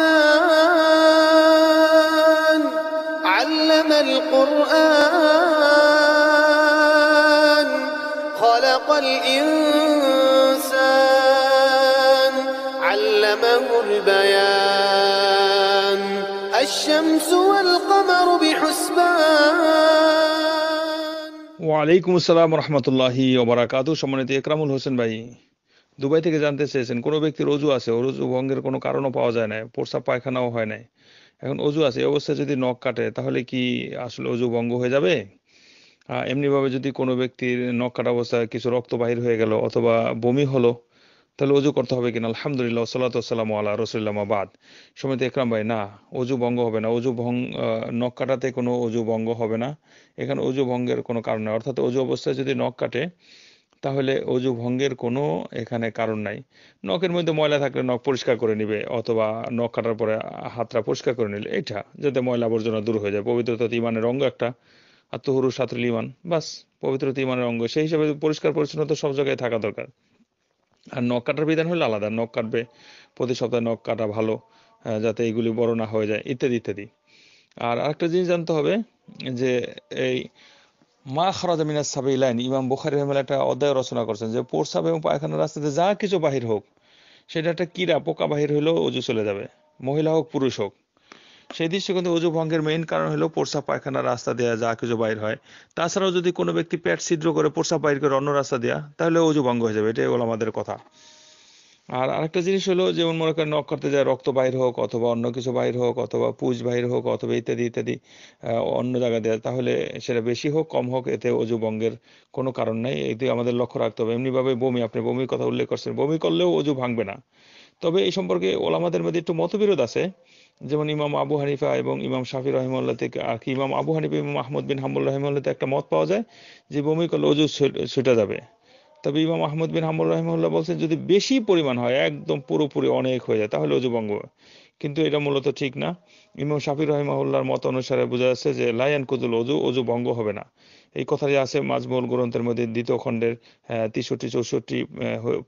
الرحمن علم القرآن خلق الإنسان علمه البيان الشمس والقمر بحسبان وعليكم السلام ورحمة الله وبركاته شمونة إكرام الحسن بي Dubai থেকে জানতে চেয়েছেন কোনো ব্যক্তির অজু আছে অজু ভঙ্গের কোনো কারণও পাওয়া যায় না প্রস্রাব পায়খানাও হয় নাই এখন অজু আছে এই অবস্থায় যদি নখ কাটে তাহলে কি আসলে অজু ভঙ্গ হয়ে যাবে এমনিভাবে যদি কোনো ব্যক্তির নখ কাটা অবস্থায় কিছু রক্ত বাহির হয়ে গেল অথবা বমি হলো তাহলে অজু করতে হবে কিনা আলহামদুলিল্লাহ সাল্লাতাম আল্লাহ রসুল্লামাবাদ সমিত একরাম ভাই না অজু ভঙ্গ হবে না অজু ভঙ্গ নখ কাটাতে কোনো অজু ভঙ্গ হবে না এখানে অজু ভঙ্গের কোনো কারণ নেই অর্থাৎ অজু অবস্থায় যদি নখ কাটে তাহলে অজু ভঙ্গের কোনো এখানে কারণ নাই নখের মধ্যে ময়লা থাকলে নখ পরিষ্কার করে নিবে অথবা নখ কাটার পরে হাতটা পরিষ্কার করে নিলে এটা যাতে ময়লা আবর্জনা দূর হয়ে যায় পবিত্রতা ইমানের অঙ্গ একটা আর আত্মহুরু সাতুল ইমান বাস পবিত্রতা ইমানের অঙ্গ সেই হিসাবে পরিষ্কার পরিচ্ছন্ন তো সব জায়গায় থাকা দরকার আর নখ কাটার বিধান হলে আলাদা নখ কাটবে প্রতি সপ্তাহে নখ কাটা ভালো যাতে এগুলি বড় না হয়ে যায় ইত্যাদি ইত্যাদি আর আরেকটা জিনিস জানতে হবে যে এই মা খরাজ মিনাজ সাবিলাইন ইমাম বুখারি রহমাল্লাহ একটা অধ্যায় রচনা করছেন যে প্রস্রাব এবং পায়খানার রাস্তাতে যা কিছু বাহির হোক সেটা একটা কীরা পোকা বাহির হলেও অজু চলে যাবে মহিলা হোক পুরুষ হোক সেই কিন্তু অজু ভঙ্গের মেইন কারণ হলো প্রস্রাব পায়খানা রাস্তা দেয়া যা কিছু বাইর হয় তাছাড়াও যদি কোনো ব্যক্তি পেট ছিদ্র করে প্রস্রাব বাইর করে অন্য রাস্তা দেয়া তাহলে অজু ভঙ্গ হয়ে যাবে এটাই হলো আমাদের কথা আর আরেকটা জিনিস হলো যেমন মনে করেন নখ করতে যায় রক্ত বাহির হোক অথবা অন্য কিছু বাহির হোক অথবা পুজ বাহির হোক অথবা ইত্যাদি ইত্যাদি অন্য জায়গা দেওয়া তাহলে সেটা বেশি হোক কম হোক এতে অজু ভঙ্গের কোনো কারণ নাই এতে আমাদের লক্ষ্য রাখতে হবে এমনিভাবে বমি আপনি বমির কথা উল্লেখ করছেন বমি করলেও অজু ভাঙবে না তবে এই সম্পর্কে ওলামাদের মধ্যে একটু মতবিরোধ আছে যেমন ইমাম আবু হানিফা এবং ইমাম শাফি রহিমুল্লাহ থেকে আর কি ইমাম আবু হানিফা ইমাম আহমদ বিন হাম্বুল রহিমুল্লাহতে একটা মত পাওয়া যায় যে বমি করলে অজু ছুটে যাবে তবে ইমাম আহমদ বিন হাম্বুল রহমুল্লাহ বলছেন যদি বেশি পরিমাণ হয় একদম পুরোপুরি অনেক হয়ে যায় তাহলে অজুবঙ্গ কিন্তু এটা মূলত ঠিক না ইমাম শাফি রহিমাহুল্লাহর মত অনুসারে বোঝা যাচ্ছে যে লায়ান কুজুল অজু অজু ভঙ্গ হবে না এই কথাটি আছে মাজমুল গ্রন্থের মধ্যে দ্বিতীয় খণ্ডের তেষট্টি চৌষট্টি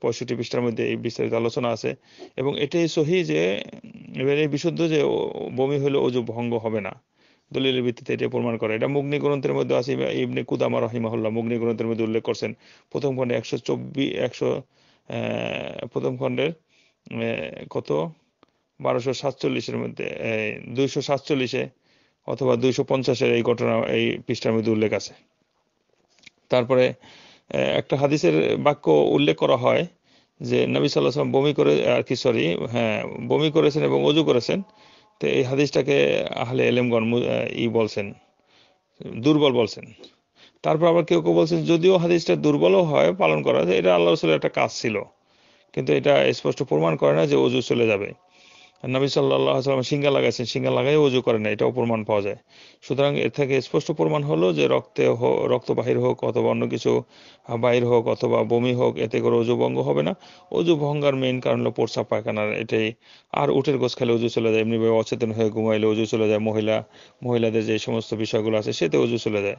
পঁয়ষট্টি পৃষ্ঠার মধ্যে এই বিস্তারিত আলোচনা আছে এবং এটাই সহি যে এবারে বিশুদ্ধ যে বমি হলে অজু ভঙ্গ হবে না দলিলের ভিত্তিতে এটা প্রমাণ করে এটা মুগ্নি গ্রন্থের মধ্যে আছে ইবনে কুদামা রহিমাহুল্লাহ মুগ্নি গ্রন্থের মধ্যে উল্লেখ করছেন প্রথম খণ্ডে একশো চব্বিশ একশো প্রথম খণ্ডের কত বারোশো সাতচল্লিশের মধ্যে দুইশো সাতচল্লিশে অথবা দুইশো পঞ্চাশের এই ঘটনা এই পৃষ্ঠার মধ্যে উল্লেখ আছে তারপরে একটা হাদিসের বাক্য উল্লেখ করা হয় যে নবী সাল্লাহ সাল্লাম বমি করে আর কি সরি হ্যাঁ বমি করেছেন এবং অজু করেছেন তো এই হাদিসটাকে আহলে এলেমগণ ই বলছেন দুর্বল বলছেন তারপর আবার কেউ কেউ বলছেন যদিও হাদিসটা দুর্বলও হয় পালন করা এটা আল্লাহ রসুলের একটা কাজ ছিল কিন্তু এটা স্পষ্ট প্রমাণ করে না যে অজু চলে যাবে নবী সাল্লাহ সাল্লাম সিঙ্গা লাগাইছেন সিঙ্গা লাগাই অজু করে না এটাও প্রমাণ পাওয়া যায় সুতরাং এর থেকে স্পষ্ট প্রমাণ হলো যে রক্তে রক্ত বাহির হোক অথবা অন্য কিছু বাহির হোক অথবা বমি হোক এতে করে অজু ভঙ্গ হবে না অজু ভঙ্গার মেইন কারণ হলো পোরসা পায়খানার এটাই আর উটের গোছ খেলে অজু চলে যায় এমনিভাবে অচেতন হয়ে ঘুমাইলে অজু চলে যায় মহিলা মহিলাদের যে সমস্ত বিষয়গুলো আছে সেতে অজু চলে যায়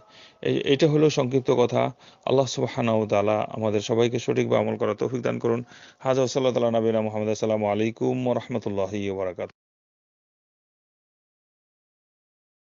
এটা হলো সংক্ষিপ্ত কথা আল্লাহ সুবাহানাউ তালা আমাদের সবাইকে সঠিকভাবে আমল করার তৌফিক দান করুন হাজা সাল্লাহ তালা নবীনা মোহাম্মদ আসসালামু আলাইকুম রহমতুল্লাহ বারাকাত